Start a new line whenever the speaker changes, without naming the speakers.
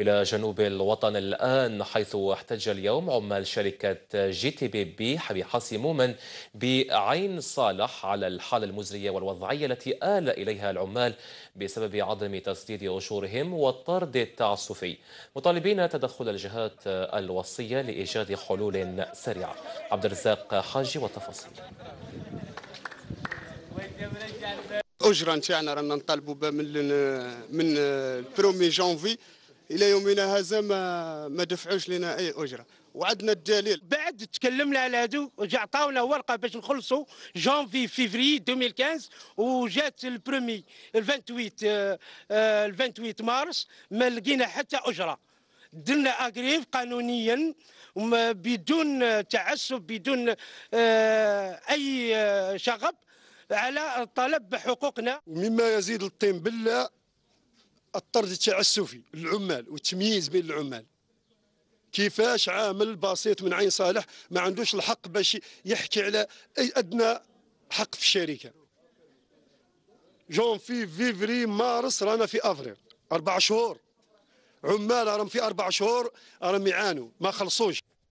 إلى جنوب الوطن الآن حيث احتج اليوم عمال شركة جي تي بي بي حاسي مومن بعين صالح على الحالة المزرية والوضعية التي آل إليها العمال بسبب عدم تسديد أجورهم والطرد التعسفي مطالبين تدخل الجهات الوصية لإيجاد حلول سريعة عبد الرزاق حاجي والتفاصيل
أجرا تاعنا رانا نطالبوا من من 1 جانفي الى يومنا هذا ما ما دفعوش لنا اي اجره وعدنا الدليل
بعد تكلمنا على هادو جا عطاونا ورقه باش نخلصوا جانفي فيفري 2015 وجات البرومي 28 28 آه، آه، مارس ما لقينا حتى اجره درنا اغريف قانونيا بدون تعسف بدون آه، اي شغب على طلب حقوقنا مما يزيد الطين بالله الطرد التعسفي
للعمال والتمييز بين العمال كيفاش عامل بسيط من عين صالح ما عندوش الحق باش يحكي على اي ادنى حق في الشركه جون في فيفري مارس رانا في افريل اربع شهور عمال راهم في اربع شهور راهم يعانوا ما خلصوش